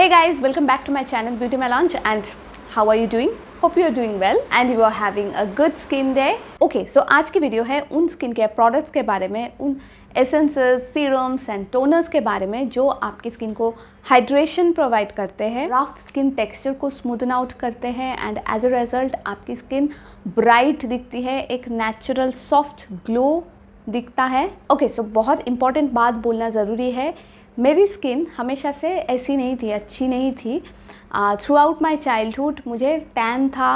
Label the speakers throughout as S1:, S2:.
S1: Hey guys, welcome back to my channel Beauty Melange and how are you doing? Hope you are doing well and you are having a good skin day. Okay so आज की video है उन skin care products के बारे में उन essences serums and toners के बारे में जो आपकी स्किन को हाइड्रेशन प्रोवाइड करते हैं रफ स्किन टेक्सचर को स्मूदन आउट करते हैं एंड एज अ रिजल्ट आपकी स्किन ब्राइट दिखती है एक नेचुरल सॉफ्ट ग्लो दिखता है ओके okay, सो so बहुत इंपॉर्टेंट बात बोलना ज़रूरी है मेरी स्किन हमेशा से ऐसी नहीं थी अच्छी नहीं थी थ्रू आउट माई चाइल्डहुड मुझे टैन था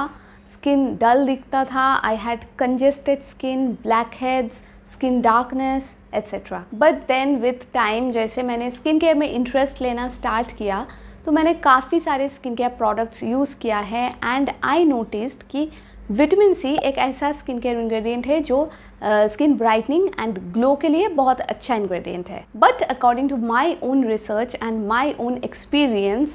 S1: स्किन डल दिखता था I had congested skin blackheads skin darkness etcetera but then with time जैसे मैंने स्किन केयर में इंटरेस्ट लेना स्टार्ट किया तो मैंने काफ़ी सारे स्किन केयर प्रोडक्ट्स यूज़ किया है एंड आई नोटिस्ड कि विटामिन सी एक ऐसा स्किन केयर इंग्रेडिएंट है जो स्किन ब्राइटनिंग एंड ग्लो के लिए बहुत अच्छा इंग्रेडिएंट है but according to my own research and my own experience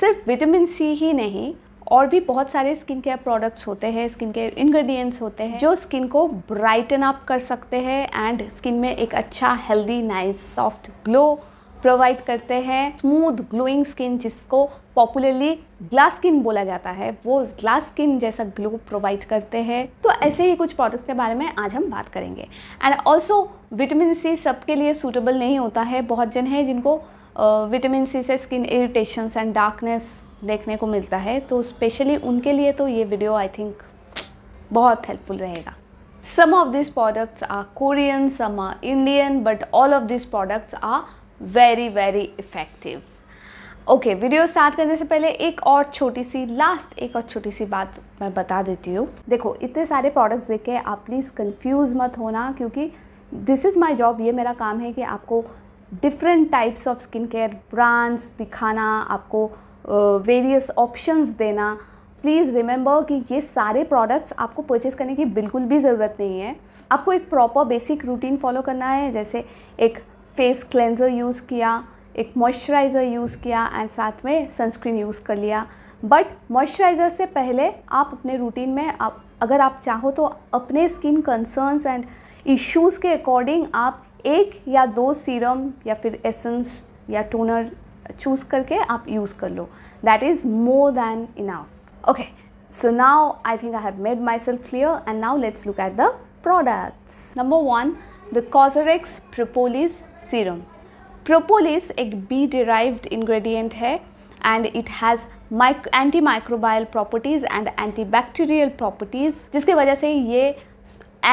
S1: सिर्फ विटामिन सी ही नहीं और भी बहुत सारे स्किन केयर प्रोडक्ट्स होते हैं स्किन केयर इंग्रेडिएंट्स होते हैं जो स्किन को ब्राइटन अप कर सकते हैं एंड स्किन में एक अच्छा healthy nice soft glow provide करते हैं स्मूथ ग्लोइंग स्किन जिसको पॉपुलरली ग्लास स्किन बोला जाता है वो ग्लास स्किन जैसा ग्लो प्रोवाइड करते हैं तो ऐसे ही कुछ प्रोडक्ट्स के बारे में आज हम बात करेंगे एंड ऑल्सो विटामिन सी सबके लिए सूटेबल नहीं होता है बहुत जन है जिनको विटामिन सी से स्किन इरिटेशंस एंड डार्कनेस देखने को मिलता है तो स्पेशली उनके लिए तो ये वीडियो आई थिंक बहुत हेल्पफुल रहेगा some of these products are Korean, some are Indian, but all of these products are very very effective okay video start करने से पहले एक और छोटी सी लास्ट एक और छोटी सी बात मैं बता देती हूँ देखो इतने सारे प्रोडक्ट्स देख के आप प्लीज़ कंफ्यूज मत होना क्योंकि दिस इज़ माई जॉब ये मेरा काम है कि आपको different types of skin care brands दिखाना आपको वेरियस uh, ऑप्शंस देना प्लीज़ रिमेंबर कि ये सारे प्रोडक्ट्स आपको परचेज करने की बिल्कुल भी ज़रूरत नहीं है आपको एक प्रॉपर बेसिक रूटीन फॉलो करना है जैसे एक फेस क्लेंजर यूज़ किया एक मॉइस्चराइज़र यूज़ किया एंड साथ में सनस्क्रीन यूज़ कर लिया बट मॉइस्चराइज़र से पहले आप अपने रूटीन में आप अगर आप चाहो तो अपने स्किन कंसर्न्स एंड इश्यूज़ के अकॉर्डिंग आप एक या दो सीरम या फिर एसेंस या टोनर चूज़ करके आप यूज़ कर लो that is more than enough okay so now I think I have made myself clear and now let's look at the products number one the COSRX propolis serum propolis एक bee derived ingredient है and it has anti microbial properties and anti bacterial properties जिसकी वजह से ये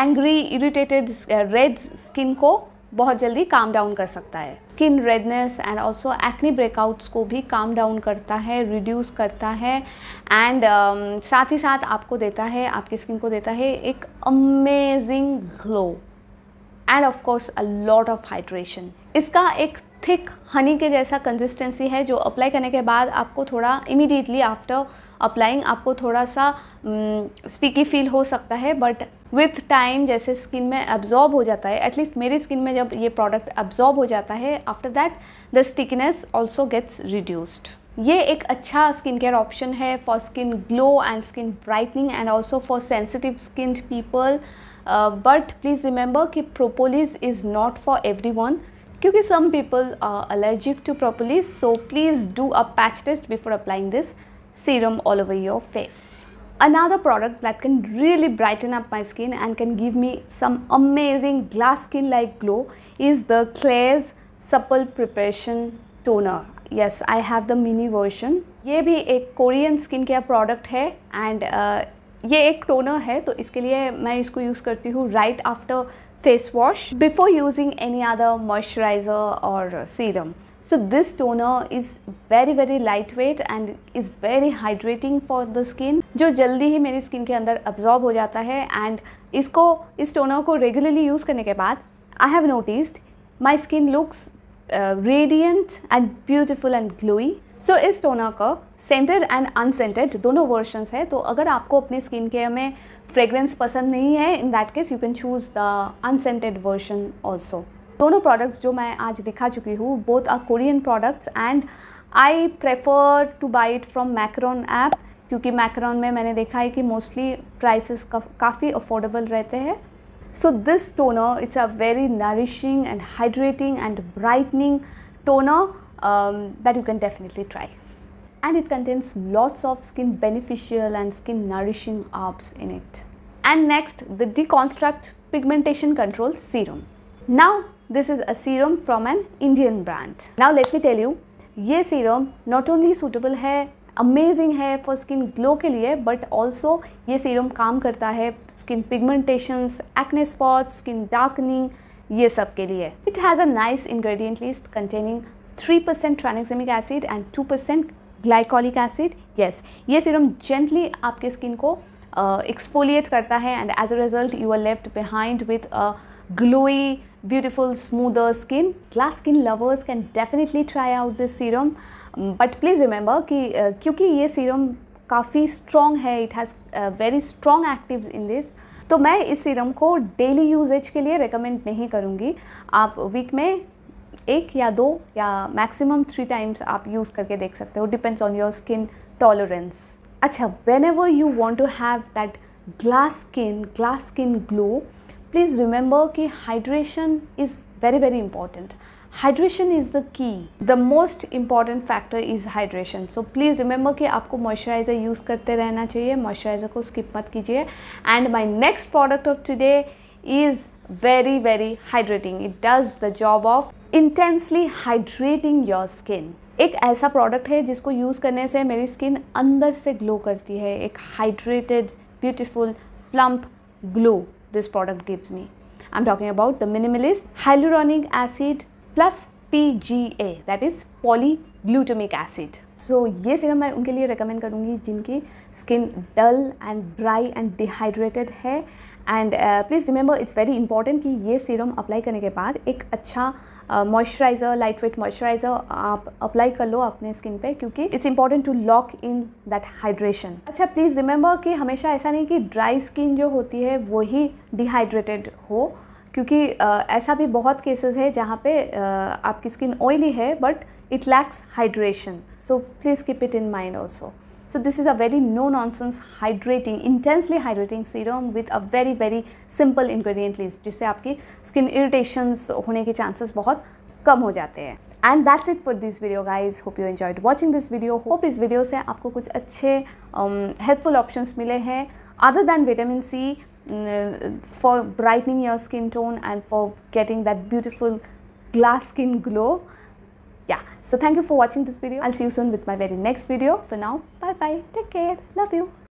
S1: angry irritated red skin को बहुत जल्दी calm down कर सकता है skin redness and also acne breakouts को भी काम डाउन करता है रिड्यूस करता है एंड um, साथ ही साथ आपको देता है आपकी स्किन को देता है एक amazing glow and of course a lot of hydration इसका एक थिक हनी के जैसा कंसिस्टेंसी है जो अप्लाई करने के बाद आपको थोड़ा इमिडिएटली आफ्टर अप्लाइंग आपको थोड़ा सा स्टिकी um, फील हो सकता है बट विथ टाइम जैसे स्किन में एब्जॉर्ब हो जाता है एटलीस्ट मेरी स्किन में जब ये प्रोडक्ट एब्जॉर्ब हो जाता है after that the stickiness also gets reduced ये एक अच्छा स्किन केयर ऑप्शन है for skin glow and skin brightening and also for sensitive skin people but please remember कि propolis is not for everyone क्योंकि some people are allergic to propolis so please do a patch test before applying this serum all over your face another product that can really brighten up my skin and can give me some amazing glass skin like glow is the Klairs supple preparation toner yes I have the mini version ये भी एक Korean skin care product है and ये एक toner है तो इसके लिए मैं इसको यूज़ करती हूँ right after face wash before using any other moisturiser और serum so this toner is very very light weight and is very hydrating for the skin जो जल्दी ही मेरी स्किन के अंदर अब्जॉर्ब हो जाता है एंड इसको इस टोनर को रेगुलरली यूज़ करने के बाद I have noticed my skin looks radiant and beautiful and glowy so so, इस टोनर का सेंटेड एंड अनसेंटेड दोनों वर्जन्स है तो अगर आपको अपने स्किन केयर में फ्रेग्रेंस पसंद नहीं है in that case you can choose the unscented version also दोनों प्रोडक्ट्स जो मैं आज दिखा चुकी हूँ both are Korean products and I prefer to buy it from Macron app क्योंकि मैक्रोन में मैंने देखा है कि मोस्टली प्राइसेस का, काफ़ी अफोर्डेबल रहते हैं so this toner it's a very nourishing and hydrating and brightening toner Um, that you can definitely try. And it contains lots of skin beneficial and skin nourishing herbs in it. And next, the Deconstruct Pigmentation Control Serum. Now, this is a serum from an Indian brand. Now, let me tell you, this serum not only suitable hai, amazing hai for skin glow ke liye, but also this serum kaam karta hai skin pigmentations, acne spots, skin darkening, ye sab ke liye. It has a nice ingredient list containing 3% tranexamic acid and 2% glycolic acid yes ये serum gently आपके skin को exfoliate uh, करता है and as a result you are left behind with a glowy beautiful smoother skin glass skin lovers can definitely try out this serum but please remember कि uh, क्योंकि ये serum काफ़ी strong है it has uh, very strong actives in this तो मैं इस serum को daily usage के लिए रेकमेंड नहीं करूँगी आप वीक में एक या दो या मैक्सिमम थ्री टाइम्स आप यूज़ करके देख सकते हो depends on your skin tolerance अच्छा whenever you want to have that glass skin glass skin glow please remember कि hydration is very very important hydration is the key the most important factor is hydration so please remember कि आपको moisturiser use करते रहना चाहिए moisturiser को skip मत कीजिए and my next product of today is very very hydrating it does the job of intensely hydrating your skin एक ऐसा प्रोडक्ट है जिसको यूज़ करने से मेरी स्किन अंदर से ग्लो करती है एक hydrated beautiful plump glow this product gives me I am talking about the Minimalist hyaluronic acid plus P G A that is poly glutamic acid so so, ये सीरम मैं उनके लिए रेकमेंड करूँगी जिनकी skin dull and dry and dehydrated है and please remember it's very important कि ये serum apply करने के बाद एक अच्छा moisturiser light weight moisturiser apply अप्लाई कर लो अपने स्किन पे क्योंकि it's important to lock in that hydration अच्छा प्लीज़ रिमेंबर कि हमेशा ऐसा नहीं कि ड्राई स्किन जो होती है वो ही डिहाइड्रेटेड हो क्योंकि uh, ऐसा भी बहुत केसेस है जहाँ पे uh, आपकी स्किन ऑयली है but it lacks hydration. So please keep it in mind also. So this is a very no nonsense hydrating, intensely hydrating serum with a very very simple ingredient list jisse aapki skin irritations hone ke chances बहुत कम हो जाते हैं and that's it for this video guys hope you enjoyed watching this video hope इस video से आपको कुछ अच्छे helpful um, options मिले हैं other than vitamin C for brightening your skin tone and for getting that beautiful glass skin glow yeah so thank you for watching this video i'll see you soon with my very next video for now bye bye take care love you